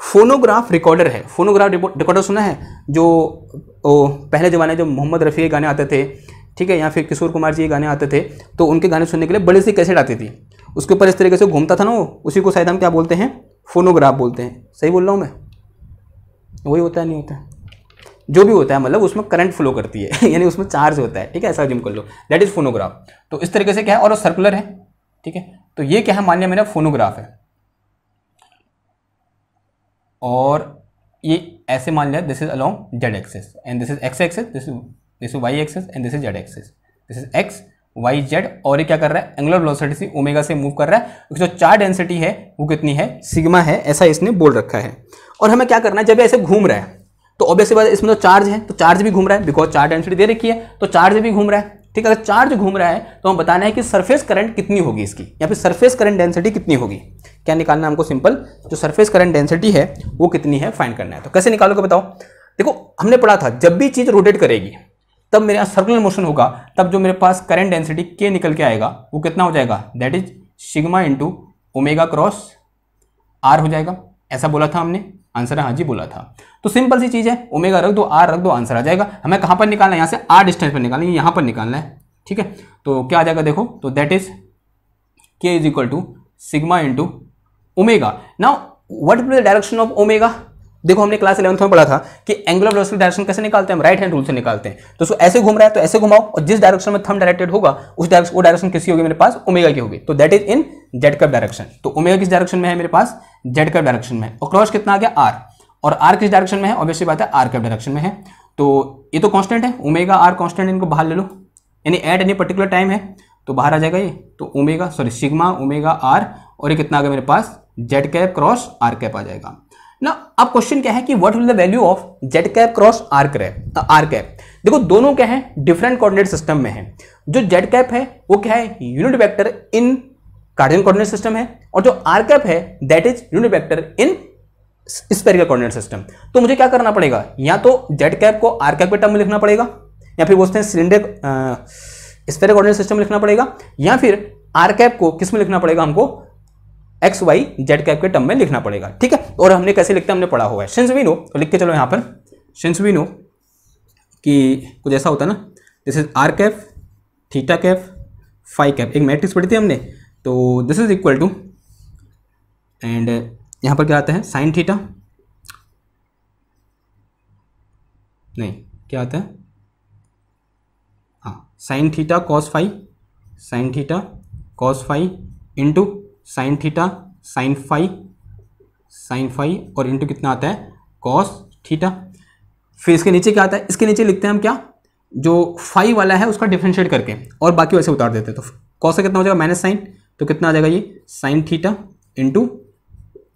फोनोग्राफ रिकॉर्डर है फोनोग्राफ रिकॉर्डर सुना है जो ओ, पहले ज़माने जो मोहम्मद रफ़ी के गाने आते थे ठीक है या फिर किशोर कुमार जी के गाने आते थे तो उनके गाने सुनने के लिए बड़ी सी कैसेट आती थी उसके ऊपर इस तरीके से घूमता था ना वो उसी को शायद हम क्या बोलते हैं फोनोग्राफ बोलते हैं सही बोल रहा हूँ मैं वही होता है नहीं होता है जो भी होता है मतलब उसमें करंट फ्लो करती है [laughs] यानी उसमें चार्ज होता है ठीक है ऐसा जिम कर लो दैट इज़ फोनोग्राफ तो इस तरीके से क्या है और सर्कुलर है ठीक है तो ये क्या है मान लिया मेरा फोनोग्राफ है और ये ऐसे मान लिया this is along Z axis and this is x axis this is this Y axis and this is Z axis this is x Y Z और ये क्या कर रहा है एंगुलर वेलोसिटी से ओमेगा से मूव कर रहा है जो चार डेंसिटी है वो कितनी है सिग्मा है ऐसा इसने बोल रखा है और हमें क्या करना है जब ऐसे घूम रहा है तो ऑब्वियसली बात इसमें तो चार्ज है तो चार्ज भी घूम रहा है बिकॉज चार डेंसिटी दे रखी है तो चार्ज भी घूम रहा है ठीक अगर चार्ज घूम रहा है तो हम बताना है कि सरफेस करंट कितनी होगी इसकी या फिर सरफेस करंट डेंसिटी कितनी होगी क्या निकालना है हमको सिंपल जो सरफेस करंट डेंसिटी है वो कितनी है फाइंड करना है तो कैसे निकालोगे बताओ देखो हमने पढ़ा था जब भी चीज़ रोटेट करेगी तब मेरे यहाँ सर्कुलर मोशन होगा तब जो मेरे पास करंट डेंसिटी के निकल के आएगा वो कितना हो जाएगा that is sigma into omega cross R हो जाएगा ऐसा बोला था हमने आंसर है हाँ जी बोला था तो सिंपल सी चीज़ है ओमेगा रख दो आर रख दो आंसर आ जाएगा हमें कहां पर निकालना है यहां से आर डिस्टेंस पर निकालना है यहां पर निकालना है ठीक है तो क्या आ जाएगा देखो तो that is K is equal to sigma into omega now what is the direction of omega देखो हमने क्लास इलेवंथ में पढ़ा था कि एंगुलर वेलोसिटी डायरेक्शन कैसे निकालते हैं हम राइट हैंड रूल से निकालते हैं तो सो ऐसे घूम रहा है तो ऐसे घुमाओ और जिस डायरेक्शन में थम डायरेक्टेड होगा उस डायरेक्शन वो डायरेक्शन किसी होगी मेरे पास ओमेगा की होगी तो that is in Z cap direction तो ओमेगा किस डायरेक्शन में है मेरे पास जेड कर्व डायरेक्शन में और क्रॉस कितना आ गया आर और आर किस डायरेक्शन में है ऑब्वियसली बात है आर कर्व डायरेक्शन में है तो ये तो कॉन्स्टेंट है ओमेगा आर कॉन्स्टेंट इनको बाहर ले लो यानी एट एनी पर्टिकुलर टाइम है तो बाहर आ जाएगा ये तो omega sorry sigma omega are और ये कितना आ गया मेरे पास Z cap cross R cap आ जाएगा ना अब क्वेश्चन क्या है कि what will the value of Z cap cross R cap R cap देखो दोनों क्या है डिफरेंट कोऑर्डिनेट सिस्टम में है जो जेड कैप है वो क्या है unit vector in Cartesian coordinate system है और जो आर कैप है that is unit vector in spherical coordinate system तो मुझे क्या करना पड़ेगा या तो जेड कैप को आर कैप के टर्म में लिखना पड़ेगा या फिर बोलते हैं सिलेंडर स्पेरिकल कोऑर्डिनेट सिस्टम में लिखना पड़ेगा या फिर आर कैप को किस में लिखना पड़ेगा हमको एक्स वाई जेड कैप के टर्म में लिखना पड़ेगा ठीक है और हमने कैसे लिखते हैं हमने पढ़ा हुआ है सिंस वी नो तो लिख के चलो यहाँ पर सिंस वी नो कि कुछ ऐसा होता है ना this is R cap theta cap five cap एक मैट्रिक्स पढ़ी थी हमने तो this is equal to and यहाँ पर क्या आता है साइन थीटा नहीं क्या आता है हाँ sine theta cos five sine theta cos five into sine theta sine phi sine phi और इंटू कितना आता है कॉस थीटा फिर इसके नीचे क्या आता है इसके नीचे लिखते हैं हम क्या जो फाइव वाला है उसका डिफ्रेंशिएट करके और बाकी वैसे उतार देते हैं तो कॉस का कितना हो जाएगा माइनस साइन तो कितना आ जाएगा ये sine theta into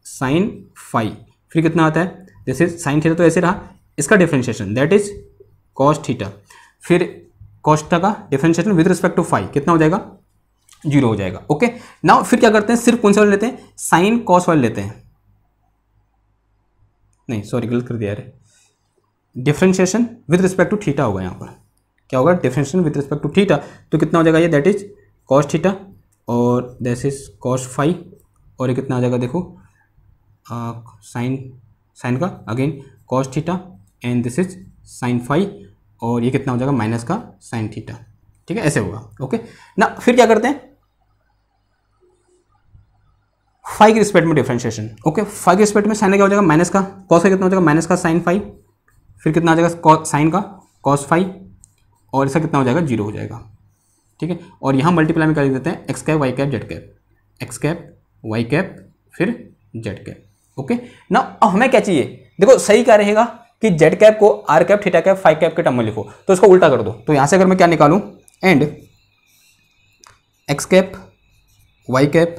sine five फिर कितना आता है जैसे साइन थीटा तो ऐसे रहा इसका differentiation that is cos theta फिर कॉस्टा का differentiation with respect to five कितना हो जाएगा जीरो हो जाएगा ओके नाउ फिर क्या करते हैं सिर्फ कौन से वाले लेते हैं साइन कॉस वाले लेते हैं नहीं सॉरी गलत कर दिया अरे differentiation with respect to theta होगा यहाँ पर क्या होगा differentiation with respect to theta तो कितना हो जाएगा ये दैट इज कॉस थीटा और दैस इज कॉस फाइव और ये कितना आ जाएगा देखो साइन साइन का again cos theta and this is sine five और ये कितना हो जाएगा माइनस का साइन थीटा ठीक है ऐसे होगा ओके ना फिर क्या करते हैं फाइव के रिस्पेक्ट में डिफ्रेंशिएशन ओके फाइव के रिस्पेक्ट में साइन क्या हो जाएगा माइनस का कॉस का कितना हो जाएगा माइनस का साइन फाइव फिर कितना आ जाएगा साइन का कॉस फाइव और इसका कितना हो जाएगा जीरो हो जाएगा ठीक है और यहाँ मल्टीप्लाई में कर देते हैं X cap Y cap Z cap X cap Y cap फिर जेड कैप ओके ना अब हमें क्या चाहिए देखो सही क्या रहेगा कि जेड कैप को R cap theta cap five cap के टर्म में लिखो तो इसको उल्टा कर दो तो यहाँ से अगर मैं क्या निकालूँ and X cap Y cap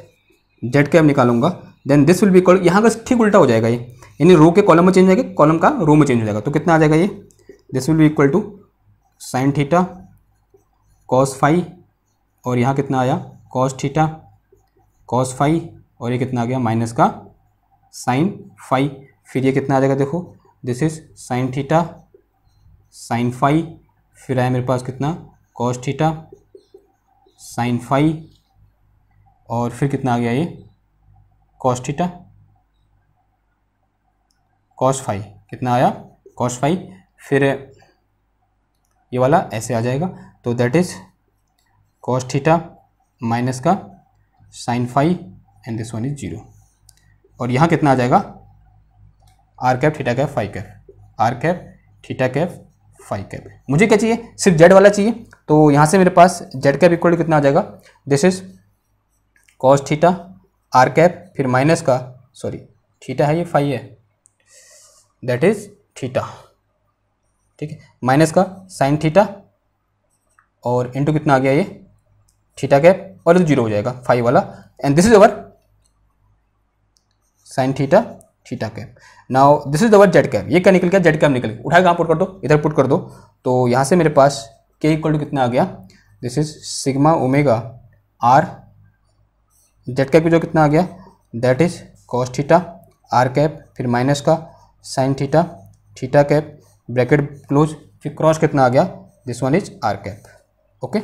Z cap निकालूंगा then this will be equal यहाँ का ठीक उल्टा हो जाएगा ये यानी रो के कॉलम में चेंज हो जाएगा कॉलम का रो में चेंज हो जाएगा तो कितना आ जाएगा ये this will be equal to sine theta cos five और यहाँ कितना आया कॉस थीटा कॉस फाई और ये कितना आ गया माइनस का साइन फाइव फिर ये कितना आ जाएगा देखो this is sine theta sine five फिर आया मेरे पास कितना कॉस थीटा साइन फाई और फिर कितना आ गया ये कॉस थीटा कॉस फाई कितना आया कॉस फाई फिर ये वाला ऐसे आ जाएगा तो that is cos theta minus का sine phi and this one is zero और यहाँ कितना आ जाएगा R cap theta cap five cap R cap theta cap five cap मुझे क्या चाहिए सिर्फ जेड वाला चाहिए तो यहाँ से मेरे पास जेड कैप इक्वल कितना आ जाएगा this is cos theta R cap फिर माइनस का सॉरी थीटा है ये फाइव है दैट इज थीटा ठीक है माइनस का साइन थीटा और इंटू कितना आ गया ये थीटा कैप और जीरो हो जाएगा फाइव वाला and this is our sine theta theta cap now this is our Z cap ये क्या निकल गया जेड कैप निकल गया उठा कहाँ पुट कर दो इधर पुट कर दो तो यहाँ से मेरे पास के इक्वल टू कितना आ गया this is sigma omega R Z cap जो कितना आ गया that is cos theta R cap फिर माइनस का sine theta theta cap bracket close फिर क्रॉस कितना आ गया this one is R cap okay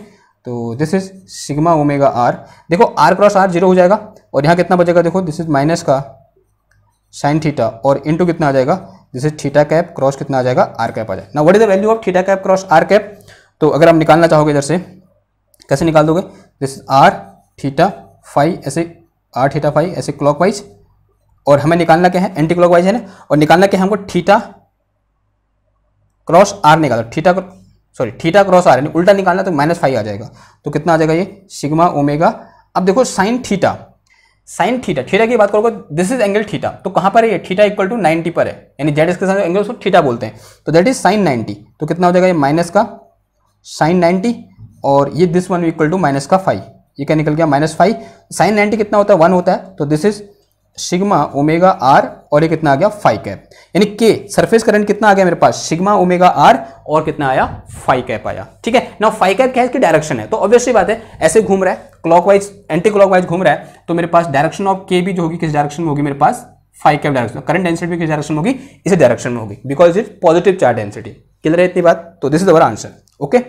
तो this is sigma omega R देखो आर क्रॉस आर जीरो हो जाएगा और यहाँ कितना बचेगा देखो दिस इज माइनस का साइन थीटा और इनटू कितना आ जाएगा this is theta cap cross कितना आ जाएगा आर कैप आ जाएगा ना what is the value of theta cap cross R cap तो अगर आप निकालना चाहोगे इधर से कैसे निकाल दोगे दिस आर थीटा फाइव ऐसे आर थीटा फाइव ऐसे क्लॉकवाइज और हमें निकालना क्या है एंटी क्लॉकवाइज है ना और निकालना क्या है हमको थीटा क्रॉस आर निकालो theta sorry theta cross r यानी उल्टा निकालना तो माइनस फाइव आ जाएगा तो कितना आ जाएगा ये सिग्मा ओमेगा अब देखो sine theta sine theta theta की बात करोगे दिस इज एंगल थीटा तो कहाँ पर है ये थीटा इक्वल टू 90 पर है यानी जेड इसके साथ एंगल उसको थीटा बोलते हैं तो दैट इज साइन 90 तो कितना हो जाएगा ये माइनस का साइन नाइन्टी और ये this one equal to minus का फाइव ये क्या निकल गया माइनस फाइव साइन नाइन्टी कितना होता है वन होता है तो this is sigma omega are और ये कितना आ गया फाइव कैप यानी के सरफेस करंट कितना आ गया मेरे पास सिग्मा ओमेगा आर और कितना आया फाइव कैप आया ठीक है ना फाइव कैप क्या है कि डायरेक्शन है तो ऑब्वियसली बात है ऐसे घूम रहा है क्लॉकवाइज एंटी क्लॉकवाइज घूम रहा है तो मेरे पास डायरेक्शन ऑफ के भी जो होगी किस डायरेक्शन में होगी मेरे पास five cap direction current density भी किस डायरेक्शन में होगी इसी डायरेक्शन में होगी because it positive charge density clear है इतनी बात तो this is our answer okay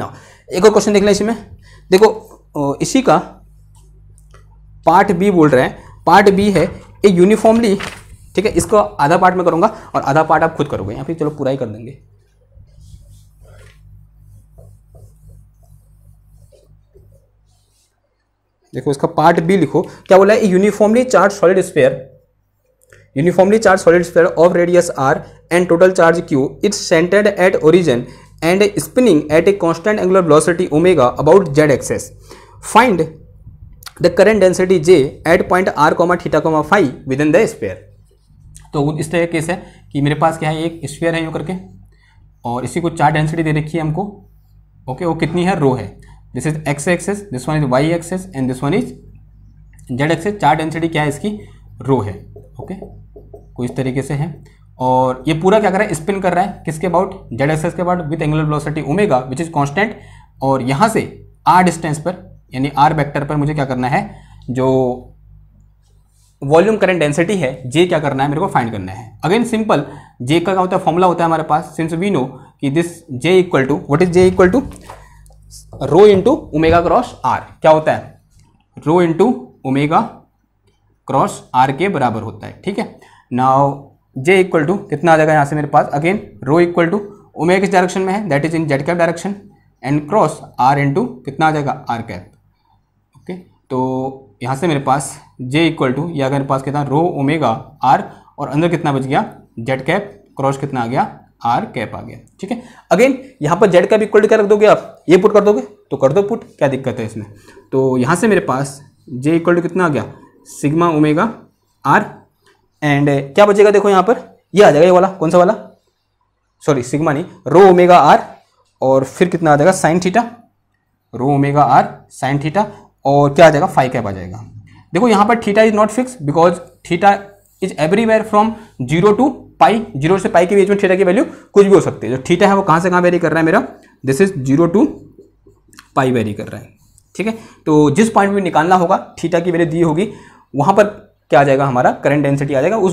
ना एक और क्वेश्चन देख लें इसमें देखो इसी का पार्ट बी बोल रहे हैं पार्ट बी है ए यूनिफॉर्मली ठीक है इसको आधा पार्ट में करूंगा और आधा पार्ट आप खुद करोगे या फिर चलो पूरा ही कर देंगे देखो इसका पार्ट बी लिखो क्या बोला है uniformly charge solid sphere uniformly charge solid sphere of radius r and total charge q it's centered at origin and spinning at a constant angular velocity omega about z axis find the current density j at point r comma theta comma five within the sphere तो इस तरह case है कि मेरे पास क्या है एक spare है यूँ करके और इसी को चार डेंसिटी दे रखी है हमको ओके वो कितनी है रो है this is x axis this one is y axis and this one is Z axis charge density क्या है इसकी रो है ओके okay? कोई इस तरीके से है और ये पूरा क्या कर रहा है स्पिन कर रहा है किसके अबाउट जेड एक्सेस के about with angular velocity omega which is constant और यहाँ से आर डिस्टेंस पर यानी आर वेक्टर पर मुझे क्या करना है जो वॉल्यूम करंट डेंसिटी है जे क्या करना है मेरे को फाइंड करना है अगेन सिंपल जे का क्या होता है फॉर्मूला होता है हमारे पास सिंस वी नो कि this j equal to what is j equal to rho into omega cross r क्या होता है rho into omega cross r के बराबर होता है ठीक है नाउ जे इक्वल टू कितना आ जाएगा यहाँ से मेरे पास again rho equal to omega किस डायरेक्शन में है that is in z cap direction and cross r into कितना आ जाएगा आर कैप ओके तो यहाँ से मेरे पास जे इक्वल टू या मेरे पास कितना रो ओमेगा आर और अंदर कितना बच गया जेड कैप क्रॉस कितना आ गया आर कैप आ गया ठीक है अगेन यहाँ पर जेड कैप इक्वल टू क्या रख दोगे आप ये पुट कर दोगे तो कर दो पुट क्या दिक्कत है इसमें तो यहाँ से मेरे पास जे इक्वल टू कितना आ गया sigma omega r and uh, क्या बचेगा देखो यहाँ पर ये आ जाएगा ये वाला कौन सा वाला सॉरी सिग्मा नहीं रो ओमेगा आर और फिर कितना आ जाएगा sine theta rho omega r sine theta और क्या आ जाएगा फाइव कैप आ जाएगा देखो यहाँ पर theta is not fix because theta is everywhere from zero to pi zero से पाई के बीच में थीटा की वैल्यू कुछ भी हो सकती है जो थीटा है वो कहाँ से कहाँ वेरी कर रहा है मेरा this is zero to pi vary कर रहा है ठीक है तो जिस पॉइंट में निकालना होगा थीटा की वैल्यू दी होगी वहाँ पर क्या आ जाएगा हमारा करंट डेंसिटी आ जाएगा उस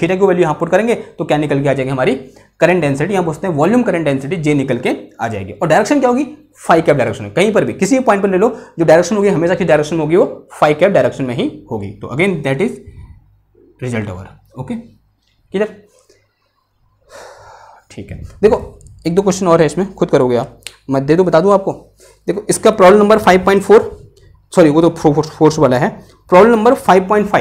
थीटा की वैल्यू यहाँ पुट करेंगे तो क्या निकल के आ जाएगी हमारी करंट डेंसिटी यहाँ पूछते हैं वॉल्यूम करंट डेंसिटी जे निकल के आ जाएगी और डायरेक्शन क्या होगी फाइव कैप डायरेक्शन में कहीं पर भी किसी भी पॉइंट पर ले लो जो डायरेक्शन होगी हमेशा की डायरेक्शन में होगी वो फाइव कैप डायरेक्शन में ही होगी तो again that is result over okay clear ठीक है देखो एक दो क्वेश्चन और है इसमें खुद करोगे आप मैं दे दो बता दूँ आपको देखो इसका problem number five point four sorry वो तो फोर्स वाला है प्रॉब्लम नंबर 5.5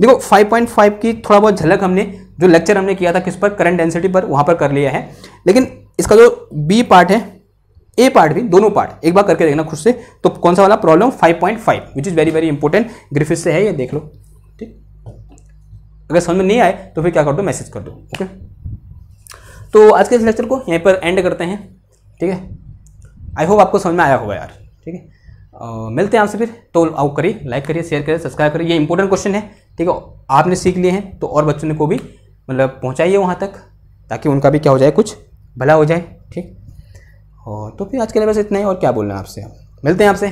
देखो 5.5 की थोड़ा बहुत झलक हमने जो लेक्चर हमने किया था किस पर करंट डेंसिटी पर वहां पर कर लिया है लेकिन इसका जो बी पार्ट है ए पार्ट भी दोनों पार्ट एक बार करके देखना खुद से तो कौन सा वाला problem 5.5 which is very very important Griffiths से है ये देख लो ठीक अगर समझ में नहीं आए तो फिर क्या कर दो मैसेज कर दो ओके तो आज के इस लेक्चर को यहीं पर एंड करते हैं ठीक है आई होप आपको समझ में आया होगा यार ठीक है मिलते हैं आपसे फिर तो आउट करिए लाइक करिए शेयर करिए सब्सक्राइब करिए ये इंपॉर्टेंट क्वेश्चन है ठीक है आपने सीख लिए हैं तो और बच्चों ने को भी मतलब पहुँचाइए वहाँ तक ताकि उनका भी क्या हो जाए कुछ भला हो जाए ठीक और तो फिर आज के लिए बस इतना ही और क्या बोलना है आपसे मिलते हैं आपसे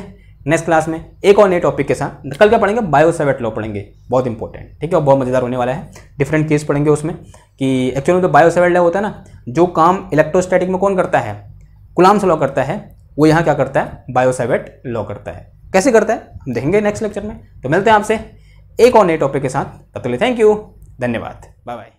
नेक्स्ट क्लास में एक और नए टॉपिक के साथ कल क्या पढ़ेंगे बायो सेवेट लॉ पढ़ेंगे बहुत इंपॉर्टेंट ठीक है और बहुत मज़ेदार होने वाला है डिफरेंट केस पढ़ेंगे उसमें कि एक्चुअली में तो बायो सेवेट लॉ होता है ना जो काम इलेक्ट्रोस्टैटिक में कौन करता है गुलाम लॉ करता है वो यहाँ क्या करता है बायोसाइवेट लॉ करता है कैसे करता है हम देखेंगे नेक्स्ट लेक्चर में तो मिलते हैं आपसे एक और नए टॉपिक के साथ तब तक थैंक यू धन्यवाद बाय बाय